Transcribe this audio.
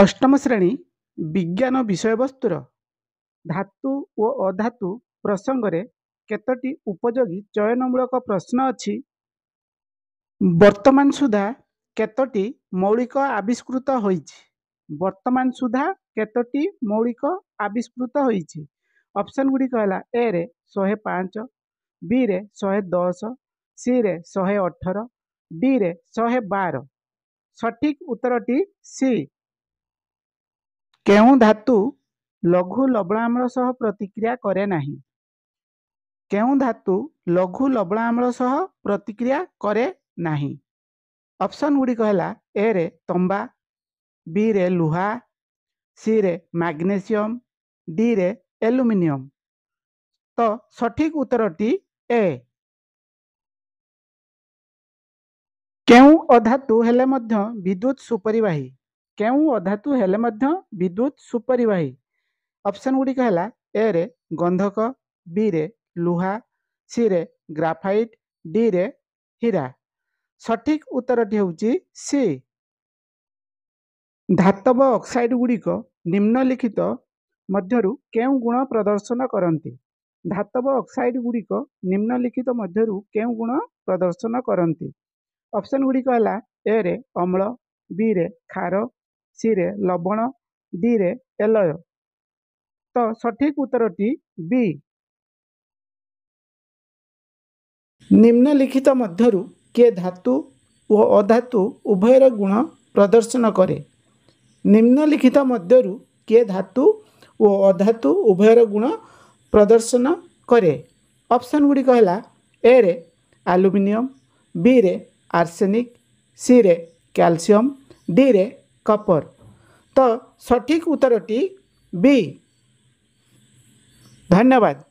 ଅଷ୍ଟମ ଶ୍ରେଣୀ ବିଜ୍ଞାନ ବିଷୟବସ୍ତୁର ଧାତୁ ଓ ଅଧାତୁ ପ୍ରସଙ୍ଗରେ କେତୋଟି ଉପଯୋଗୀ ଚୟନମୂଳକ ପ୍ରଶ୍ନ ଅଛି ବର୍ତ୍ତମାନ ସୁଦ୍ଧା କେତୋଟି ମୌଳିକ ଆବିଷ୍କୃତ ହୋଇଛି ବର୍ତ୍ତମାନ ସୁଦ୍ଧା କେତୋଟି ମୌଳିକ ଆବିଷ୍କୃତ ହୋଇଛି ଅପସନ୍ ଗୁଡ଼ିକ ହେଲା ଏ ରେ ଶହେ ପାଞ୍ଚ ବି ରେ ଶହେ ଦଶ ସିରେ ଶହେ ଅଠର ଡି ରେ ଶହେ ବାର ସଠିକ୍ ଉତ୍ତରଟି ସି କେଉଁ ଧାତୁ ଲଘୁ ଲବଣାମ୍ଳ ସହ ପ୍ରତିକ୍ରିୟା କରେ ନାହିଁ କେଉଁ ଧାତୁ ଲଘୁ ଲବଣାମ୍ଳ ସହ ପ୍ରତିକ୍ରିୟା କରେ ନାହିଁ ଅପସନ୍ ଗୁଡ଼ିକ ହେଲା ଏ ରେ ତମ୍ବା ବି ରେ ଲୁହା ସି ରେ ମାଗ୍ନେସିୟମ୍ ଡି ରେ ଏଲୁମିନିୟମ୍ ତ ସଠିକ୍ ଉତ୍ତରଟି ଏ କେଉଁ ଅଧାତୁ ହେଲେ ମଧ୍ୟ ବିଦ୍ୟୁତ୍ ସୁପରିବାହୀ କେଉଁ ଅଧାତୁ ହେଲେ ମଧ୍ୟ ବିଦ୍ୟୁତ୍ ସୁପରିବାହୀ ଅପସନ୍ ଗୁଡ଼ିକ ହେଲା ଏ ରେ ଗନ୍ଧକ ବି ରେ ଲୁହା ସି ରେ ଗ୍ରାଫାଇଟ୍ ଡି ରେ ହୀରା ସଠିକ୍ ଉତ୍ତରଟି ହେଉଛି ସି ଧାତବ ଅକ୍ସାଇଡ଼ ଗୁଡ଼ିକ ନିମ୍ନଲିଖିତ ମଧ୍ୟରୁ କେଉଁ ଗୁଣ ପ୍ରଦର୍ଶନ କରନ୍ତି ଧାତବ ଅକ୍ସାଇଡ଼ ଗୁଡ଼ିକ ନିମ୍ନଲିଖିତ ମଧ୍ୟରୁ କେଉଁ ଗୁଣ ପ୍ରଦର୍ଶନ କରନ୍ତି ଅପସନ୍ ଗୁଡ଼ିକ ହେଲା ଏ ରେ ଅମ୍ଳ ବି ରେ ଖାର ସିରେ ଲବଣ ଡିରେ ଏଲୟ ତ ସଠିକ୍ ଉତ୍ତରଟି ବି ନିମ୍ନଲିଖିତ ମଧ୍ୟରୁ କିଏ ଧାତୁ ଓ ଅଧାତୁ ଉଭୟର ଗୁଣ ପ୍ରଦର୍ଶନ କରେ ନିମ୍ନଲିଖିତ ମଧ୍ୟରୁ କିଏ ଧାତୁ ଓ ଅଧାତୁ ଉଭୟର ଗୁଣ ପ୍ରଦର୍ଶନ କରେ ଅପସନ୍ ଗୁଡ଼ିକ ହେଲା ଏ ରେ ଆଲୁମିନିୟମ୍ ବି ରେ ଆର୍ସେନିକ୍ ସିରେ କ୍ୟାଲସିୟମ୍ ଡିରେ କପର ତ ସଠିକ୍ ଉତ୍ତରଟି ବି ଧନ୍ୟବାଦ